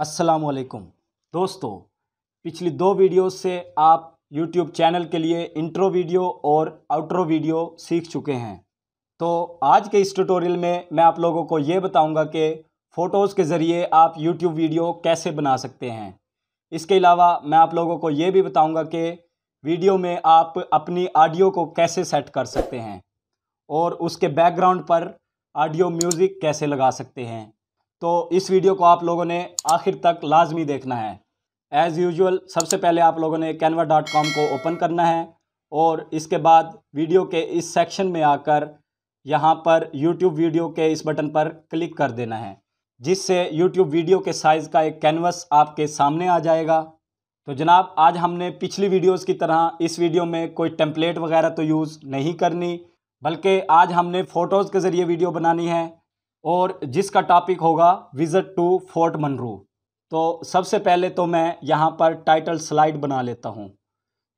असलकुम दोस्तों पिछली दो वीडियो से आप यूट्यूब चैनल के लिए इंट्रो वीडियो और आउट्रो वीडियो सीख चुके हैं तो आज के इस ट्यूटोरियल में मैं आप लोगों को ये बताऊंगा कि फ़ोटोज़ के ज़रिए आप यूट्यूब वीडियो कैसे बना सकते हैं इसके अलावा मैं आप लोगों को ये भी बताऊंगा कि वीडियो में आप अपनी ऑडियो को कैसे सेट कर सकते हैं और उसके बैकग्राउंड पर ऑडियो म्यूज़िक कैसे लगा सकते हैं तो इस वीडियो को आप लोगों ने आखिर तक लाजमी देखना है एज़ यूजल सबसे पहले आप लोगों ने कैनवा डॉट कॉम को ओपन करना है और इसके बाद वीडियो के इस सेक्शन में आकर यहाँ पर यूट्यूब वीडियो के इस बटन पर क्लिक कर देना है जिससे यूट्यूब वीडियो के साइज़ का एक कैनवस आपके सामने आ जाएगा तो जनाब आज हमने पिछली वीडियोस की तरह इस वीडियो में कोई टेम्पलेट वगैरह तो यूज़ नहीं करनी बल्कि आज हमने फ़ोटोज़ के ज़रिए वीडियो बनानी है और जिसका टॉपिक होगा विज़िट टू फोर्ट मनरू तो सबसे पहले तो मैं यहाँ पर टाइटल स्लाइड बना लेता हूँ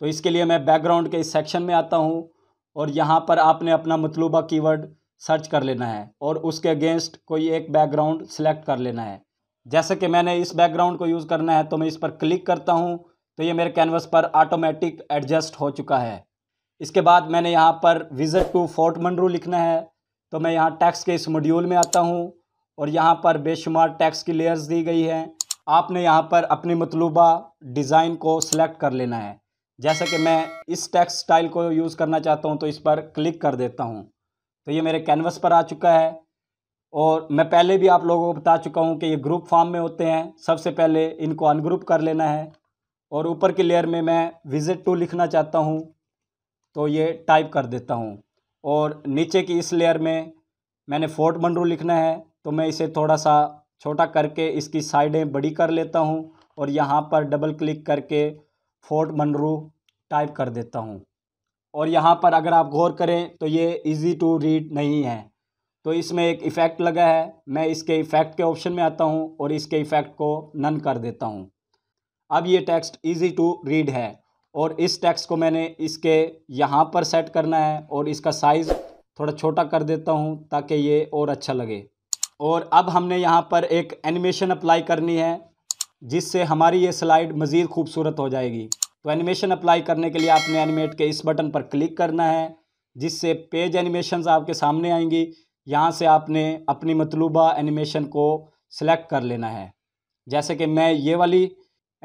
तो इसके लिए मैं बैकग्राउंड के इस सेक्शन में आता हूँ और यहाँ पर आपने अपना मतलूबा कीवर्ड सर्च कर लेना है और उसके अगेंस्ट कोई एक बैकग्राउंड सेलेक्ट कर लेना है जैसे कि मैंने इस बैकग्राउंड को यूज़ करना है तो मैं इस पर क्लिक करता हूँ तो ये मेरे कैनवस पर ऑटोमेटिक एडजस्ट हो चुका है इसके बाद मैंने यहाँ पर विज़िट टू फोर्ट मनरू लिखना है तो मैं यहाँ टैक्स के इस मॉड्यूल में आता हूँ और यहाँ पर बेशुमार टैक्स की लेयर्स दी गई हैं आपने यहाँ पर अपने मतलूबा डिज़ाइन को सिलेक्ट कर लेना है जैसे कि मैं इस टैक्स स्टाइल को यूज़ करना चाहता हूँ तो इस पर क्लिक कर देता हूँ तो ये मेरे कैनवस पर आ चुका है और मैं पहले भी आप लोगों को बता चुका हूँ कि ये ग्रुप फॉर्म में होते हैं सबसे पहले इनको अनग्रुप कर लेना है और ऊपर की लेयर में मैं विजिट टू लिखना चाहता हूँ तो ये टाइप कर देता हूँ और नीचे की इस लेयर में मैंने फोर्ट मंडरू लिखना है तो मैं इसे थोड़ा सा छोटा करके इसकी साइडें बड़ी कर लेता हूँ और यहाँ पर डबल क्लिक करके फोर्ट मंडरू टाइप कर देता हूँ और यहाँ पर अगर आप गौर करें तो ये इजी टू रीड नहीं है तो इसमें एक इफ़ेक्ट लगा है मैं इसके इफ़ेक्ट के ऑप्शन में आता हूँ और इसके इफ़ेक्ट को नन कर देता हूँ अब ये टेक्स्ट इजी टू रीड है और इस टैक्स को मैंने इसके यहाँ पर सेट करना है और इसका साइज़ थोड़ा छोटा कर देता हूँ ताकि ये और अच्छा लगे और अब हमने यहाँ पर एक एनिमेशन अप्लाई करनी है जिससे हमारी ये स्लाइड मज़ीद खूबसूरत हो जाएगी तो एनिमेशन अप्लाई करने के लिए आपने एनिमेट के इस बटन पर क्लिक करना है जिससे पेज एनिमेशन आपके सामने आएंगी यहाँ से आपने अपनी मतलूबा एनिमेशन को सिलेक्ट कर लेना है जैसे कि मैं ये वाली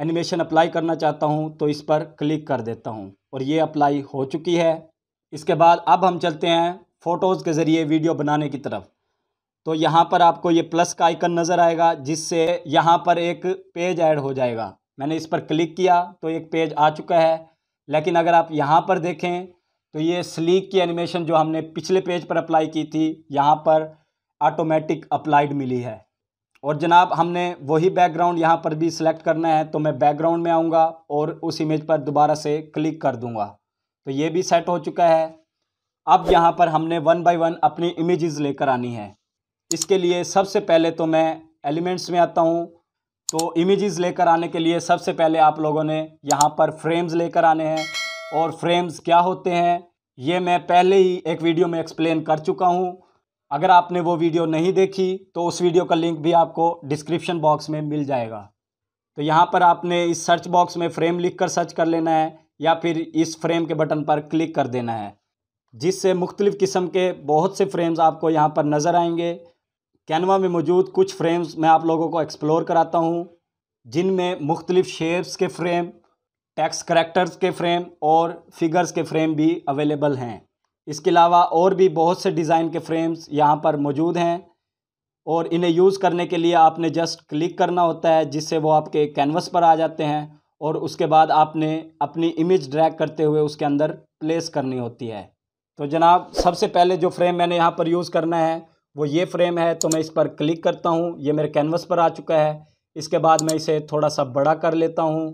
एनिमेशन अप्लाई करना चाहता हूँ तो इस पर क्लिक कर देता हूँ और ये अप्लाई हो चुकी है इसके बाद अब हम चलते हैं फ़ोटोज़ के ज़रिए वीडियो बनाने की तरफ तो यहाँ पर आपको ये प्लस का आइकन नज़र आएगा जिससे यहाँ पर एक पेज ऐड हो जाएगा मैंने इस पर क्लिक किया तो एक पेज आ चुका है लेकिन अगर आप यहाँ पर देखें तो ये स्लीक की एनिमेशन जो हमने पिछले पेज पर अप्लाई की थी यहाँ पर ऑटोमेटिक अप्लाइड मिली है और जनाब हमने वही बैकग्राउंड यहाँ पर भी सिलेक्ट करना है तो मैं बैकग्राउंड में आऊँगा और उस इमेज पर दोबारा से क्लिक कर दूँगा तो ये भी सेट हो चुका है अब यहाँ पर हमने वन बाय वन अपनी इमेजेस लेकर आनी है इसके लिए सबसे पहले तो मैं एलिमेंट्स में आता हूँ तो इमेजेस लेकर आने के लिए सबसे पहले आप लोगों ने यहाँ पर फ्रेम्स लेकर आने हैं और फ्रेम्स क्या होते हैं ये मैं पहले ही एक वीडियो में एक्सप्लेन कर चुका हूँ अगर आपने वो वीडियो नहीं देखी तो उस वीडियो का लिंक भी आपको डिस्क्रिप्शन बॉक्स में मिल जाएगा तो यहाँ पर आपने इस सर्च बॉक्स में फ्रेम लिख कर सर्च कर लेना है या फिर इस फ्रेम के बटन पर क्लिक कर देना है जिससे मुख्तलिफ़ किस्म के बहुत से फ्रेम्स आपको यहाँ पर नज़र आएंगे कैनवा में मौजूद कुछ फ्रेम्स मैं आप लोगों को एक्सप्लोर कराता हूँ जिनमें मुख्तलिफ़ शेप्स के फ्रेम टैक्स करेक्टर्स के फ्रेम और फिगर्स के फ्रेम भी अवेलेबल हैं इसके अलावा और भी बहुत से डिज़ाइन के फ्रेम्स यहाँ पर मौजूद हैं और इन्हें यूज़ करने के लिए आपने जस्ट क्लिक करना होता है जिससे वो आपके कैनवस पर आ जाते हैं और उसके बाद आपने अपनी इमेज ड्रैग करते हुए उसके अंदर प्लेस करनी होती है तो जनाब सबसे पहले जो फ्रेम मैंने यहाँ पर यूज़ करना है वो ये फ्रेम है तो मैं इस पर क्लिक करता हूँ ये मेरे कैनवस पर आ चुका है इसके बाद मैं इसे थोड़ा सा बड़ा कर लेता हूँ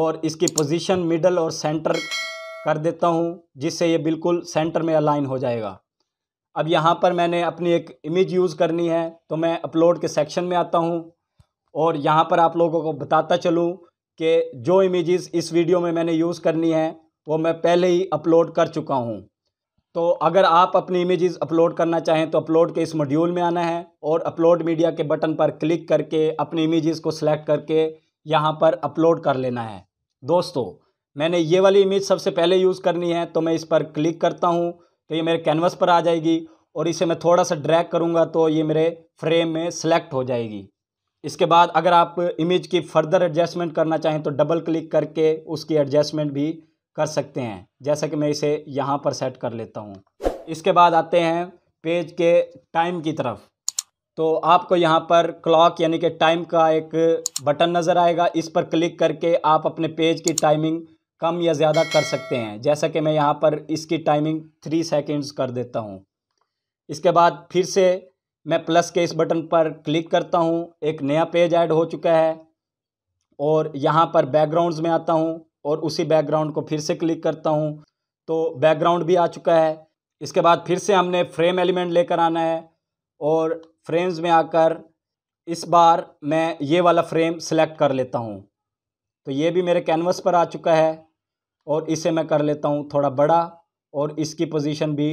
और इसकी पोजीशन मिडल और सेंटर कर देता हूँ जिससे ये बिल्कुल सेंटर में अलाइन हो जाएगा अब यहाँ पर मैंने अपनी एक इमेज यूज़ करनी है तो मैं अपलोड के सेक्शन में आता हूँ और यहाँ पर आप लोगों को बताता चलूँ कि जो इमेजेस इस वीडियो में मैंने यूज़ करनी है वो मैं पहले ही अपलोड कर चुका हूँ तो अगर आप अपनी इमेजेस अपलोड करना चाहें तो अपलोड के इस मॉड्यूल में आना है और अपलोड मीडिया के बटन पर क्लिक करके अपनी इमेजेस को सिलेक्ट करके यहाँ पर अपलोड कर लेना है दोस्तों मैंने ये वाली इमेज सबसे पहले यूज़ करनी है तो मैं इस पर क्लिक करता हूँ तो ये मेरे कैनवस पर आ जाएगी और इसे मैं थोड़ा सा ड्रैग करूँगा तो ये मेरे फ्रेम में सेलेक्ट हो जाएगी इसके बाद अगर आप इमेज की फर्दर एडजस्टमेंट करना चाहें तो डबल क्लिक करके उसकी एडजस्टमेंट भी कर सकते हैं जैसा कि मैं इसे यहाँ पर सेट कर लेता हूँ इसके बाद आते हैं पेज के टाइम की तरफ तो आपको यहाँ पर क्लॉक यानी कि टाइम का एक बटन नज़र आएगा इस पर क्लिक करके आप अपने पेज की टाइमिंग कम या ज़्यादा कर सकते हैं जैसा कि मैं यहाँ पर इसकी टाइमिंग थ्री सेकेंड्स कर देता हूँ इसके बाद फिर से मैं प्लस के इस बटन पर क्लिक करता हूँ एक नया पेज ऐड हो चुका है और यहाँ पर बैकग्राउंड्स में आता हूँ और उसी बैकग्राउंड को फिर से क्लिक करता हूँ तो बैकग्राउंड भी आ चुका है इसके बाद फिर से हमने फ्रेम एलिमेंट लेकर आना है और फ्रेम्स में आकर इस बार मैं ये वाला फ्रेम सेलेक्ट कर लेता हूँ तो ये भी मेरे कैनवस पर आ चुका है और इसे मैं कर लेता हूँ थोड़ा बड़ा और इसकी पोजीशन भी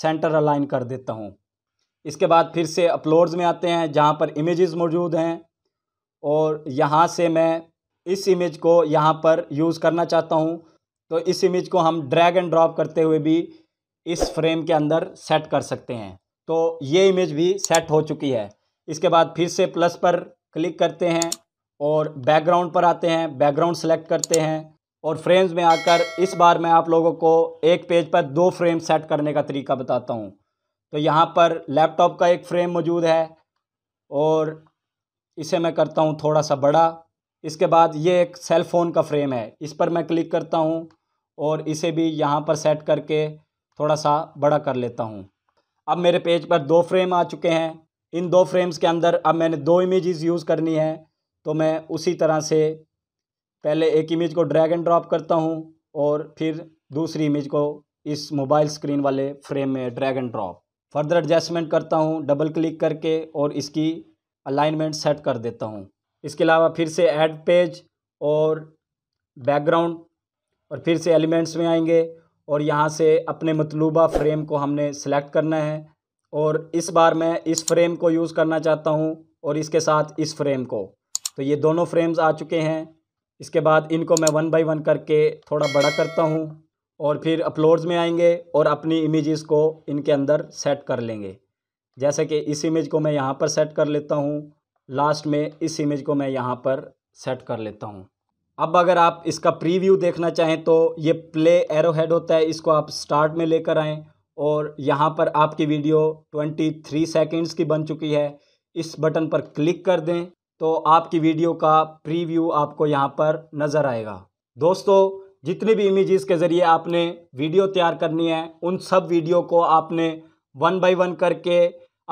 सेंटर अलाइन कर देता हूँ इसके बाद फिर से अपलोड्स में आते हैं जहाँ पर इमेजेस मौजूद हैं और यहाँ से मैं इस इमेज को यहाँ पर यूज़ करना चाहता हूँ तो इस इमेज को हम ड्रैग एंड ड्रॉप करते हुए भी इस फ्रेम के अंदर सेट कर सकते हैं तो ये इमेज भी सेट हो चुकी है इसके बाद फिर से प्लस पर क्लिक करते हैं और बैकग्राउंड पर आते हैं बैकग्राउंड सेलेक्ट करते हैं और फ्रेम्स में आकर इस बार मैं आप लोगों को एक पेज पर दो फ्रेम सेट करने का तरीका बताता हूँ तो यहाँ पर लैपटॉप का एक फ्रेम मौजूद है और इसे मैं करता हूँ थोड़ा सा बड़ा इसके बाद ये एक सेल फ़ोन का फ्रेम है इस पर मैं क्लिक करता हूँ और इसे भी यहाँ पर सेट करके थोड़ा सा बड़ा कर लेता हूँ अब मेरे पेज पर दो फ्रेम आ चुके हैं इन दो फ्रेम्स के अंदर अब मैंने दो इमेजेस यूज़ करनी है तो मैं उसी तरह से पहले एक इमेज को ड्रैग एंड ड्रॉप करता हूँ और फिर दूसरी इमेज को इस मोबाइल स्क्रीन वाले फ्रेम में drag and drop further adjustment करता हूँ डबल क्लिक करके और इसकी अलाइनमेंट सेट कर देता हूँ इसके अलावा फिर से एड पेज और बैकग्राउंड और फिर से एलिमेंट्स में आएंगे और यहाँ से अपने मतलूबा फ्रेम को हमने सेलेक्ट करना है और इस बार मैं इस फ्रेम को यूज़ करना चाहता हूँ और इसके साथ इस फ्रेम को तो ये दोनों फ्रेम्स आ चुके हैं इसके बाद इनको मैं वन बाई वन करके थोड़ा बड़ा करता हूँ और फिर अपलोड्स में आएंगे और अपनी इमेज़ को इनके अंदर सेट कर लेंगे जैसे कि इस इमेज को मैं यहाँ पर सेट कर लेता हूँ लास्ट में इस इमेज को मैं यहाँ पर सेट कर लेता हूँ अब अगर आप इसका प्रीव्यू देखना चाहें तो ये प्ले एरो हेड होता है इसको आप स्टार्ट में लेकर आएँ और यहाँ पर आपकी वीडियो 23 सेकेंड्स की बन चुकी है इस बटन पर क्लिक कर दें तो आपकी वीडियो का प्रीव्यू आपको यहाँ पर नज़र आएगा दोस्तों जितने भी इमेजेस के ज़रिए आपने वीडियो तैयार करनी है उन सब वीडियो को आपने वन बाय वन करके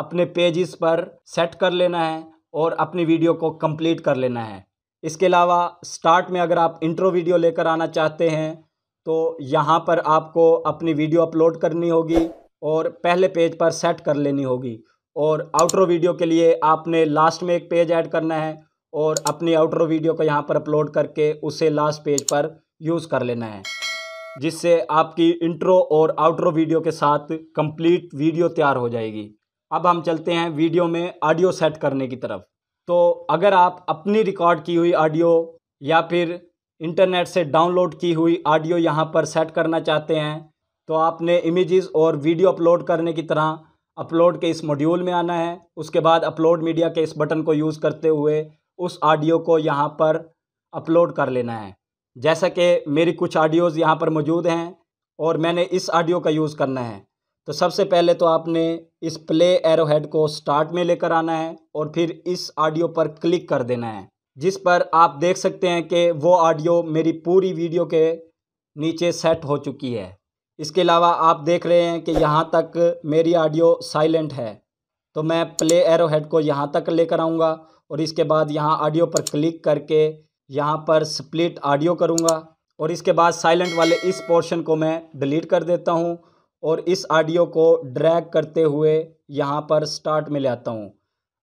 अपने पेजेस पर सेट कर लेना है और अपनी वीडियो को कंप्लीट कर लेना है इसके अलावा स्टार्ट में अगर आप इंट्रो वीडियो लेकर आना चाहते हैं तो यहाँ पर आपको अपनी वीडियो अपलोड करनी होगी और पहले पेज पर सेट कर लेनी होगी और आउटरो वीडियो के लिए आपने लास्ट में एक पेज ऐड करना है और अपनी आउटरो वीडियो को यहाँ पर अपलोड करके उसे लास्ट पेज पर यूज़ कर लेना है जिससे आपकी इंट्रो और आउटरो वीडियो के साथ कंप्लीट वीडियो तैयार हो जाएगी अब हम चलते हैं वीडियो में ऑडियो सेट करने की तरफ तो अगर आप अपनी रिकॉर्ड की हुई ऑडियो या फिर इंटरनेट से डाउनलोड की हुई ऑडियो यहाँ पर सेट करना चाहते हैं तो आपने इमेजेस और वीडियो अपलोड करने की तरह अपलोड के इस मॉड्यूल में आना है उसके बाद अपलोड मीडिया के इस बटन को यूज़ करते हुए उस ऑडियो को यहाँ पर अपलोड कर लेना है जैसा कि मेरी कुछ ऑडियोज़ यहाँ पर मौजूद हैं और मैंने इस ऑडियो का यूज़ करना है तो सबसे पहले तो आपने इस प्ले एरो हेड को स्टार्ट में लेकर आना है और फिर इस ऑडियो पर क्लिक कर देना है जिस पर आप देख सकते हैं कि वो ऑडियो मेरी पूरी वीडियो के नीचे सेट हो चुकी है इसके अलावा आप देख रहे हैं कि यहाँ तक मेरी ऑडियो साइलेंट है तो मैं प्ले एरो हेड को यहाँ तक लेकर आऊँगा और इसके बाद यहाँ ऑडियो पर क्लिक करके यहाँ पर स्प्लिट ऑडियो करूँगा और इसके बाद साइलेंट वाले इस पोर्शन को मैं डिलीट कर देता हूँ और इस ऑडियो को ड्रैग करते हुए यहाँ पर स्टार्ट में ले आता हूँ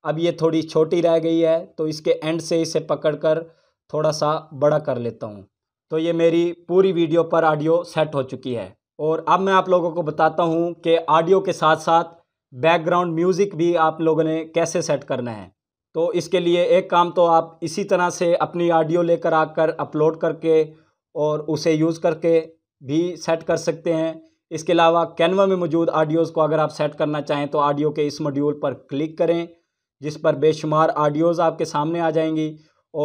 अब ये थोड़ी छोटी रह गई है तो इसके एंड से इसे पकड़कर थोड़ा सा बड़ा कर लेता हूँ तो ये मेरी पूरी वीडियो पर ऑडियो सेट हो चुकी है और अब मैं आप लोगों को बताता हूँ कि ऑडियो के साथ साथ बैकग्राउंड म्यूज़िक भी आप लोगों ने कैसे सेट करना है तो इसके लिए एक काम तो आप इसी तरह से अपनी ऑडियो लेकर आकर अपलोड करके और उसे यूज़ करके भी सेट कर सकते हैं इसके अलावा कैनवा में मौजूद ऑडियोज़ को अगर आप सेट करना चाहें तो ऑडियो के इस मॉड्यूल पर क्लिक करें जिस पर बेशुमार ऑडियोज़ आपके सामने आ जाएंगी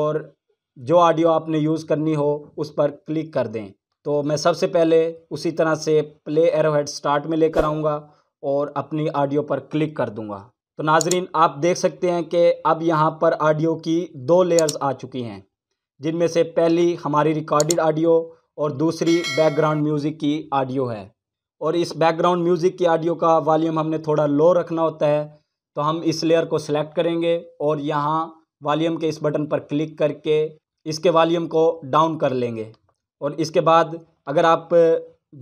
और जो ऑडियो आपने यूज़ करनी हो उस पर क्लिक कर दें तो मैं सबसे पहले उसी तरह से प्ले एरोड स्टार्ट में लेकर आऊँगा और अपनी ऑडियो पर क्लिक कर दूँगा तो नाजरीन आप देख सकते हैं कि अब यहाँ पर ऑडियो की दो लेयर्स आ चुकी हैं जिनमें से पहली हमारी रिकॉर्डेड ऑडियो और दूसरी बैकग्राउंड म्यूज़िक की ऑडियो है और इस बैकग्राउंड म्यूज़िक की ऑडियो का वॉल्यूम हमने थोड़ा लो रखना होता है तो हम इस लेयर को सिलेक्ट करेंगे और यहाँ वॉल्यूम के इस बटन पर क्लिक करके इसके वॉल्यूम को डाउन कर लेंगे और इसके बाद अगर आप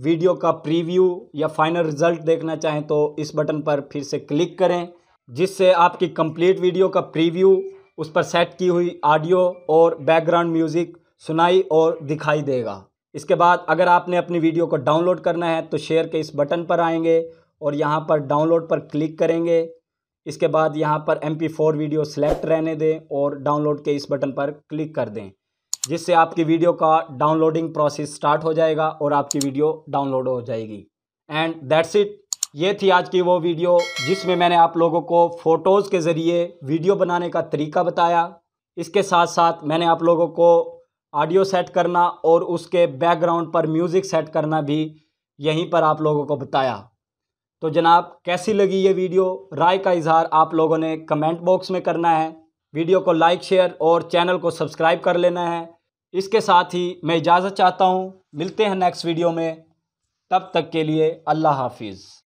वीडियो का प्रीव्यू या फाइनल रिज़ल्ट देखना चाहें तो इस बटन पर फिर से क्लिक करें जिससे आपकी कंप्लीट वीडियो का प्रीव्यू उस पर सेट की हुई ऑडियो और बैकग्राउंड म्यूज़िक सुनाई और दिखाई देगा इसके बाद अगर आपने अपनी वीडियो को डाउनलोड करना है तो शेयर के इस बटन पर आएंगे और यहाँ पर डाउनलोड पर क्लिक करेंगे इसके बाद यहाँ पर M P four video select रहने दें और डाउनलोड के इस बटन पर क्लिक कर दें जिससे आपकी वीडियो का डाउनलोडिंग प्रोसेस स्टार्ट हो जाएगा और आपकी वीडियो डाउनलोड हो जाएगी एंड दैट्स इट ये थी आज की वो वीडियो जिसमें मैंने आप लोगों को फ़ोटोज़ के ज़रिए वीडियो बनाने का तरीका बताया इसके साथ साथ मैंने आप लोगों को ऑडियो सेट करना और उसके बैकग्राउंड पर म्यूज़िक सेट करना भी यहीं पर आप लोगों को बताया तो जनाब कैसी लगी ये वीडियो राय का इजहार आप लोगों ने कमेंट बॉक्स में करना है वीडियो को लाइक शेयर और चैनल को सब्सक्राइब कर लेना है इसके साथ ही मैं इजाज़त चाहता हूँ मिलते हैं नेक्स्ट वीडियो में तब तक के लिए अल्लाह हाफिज़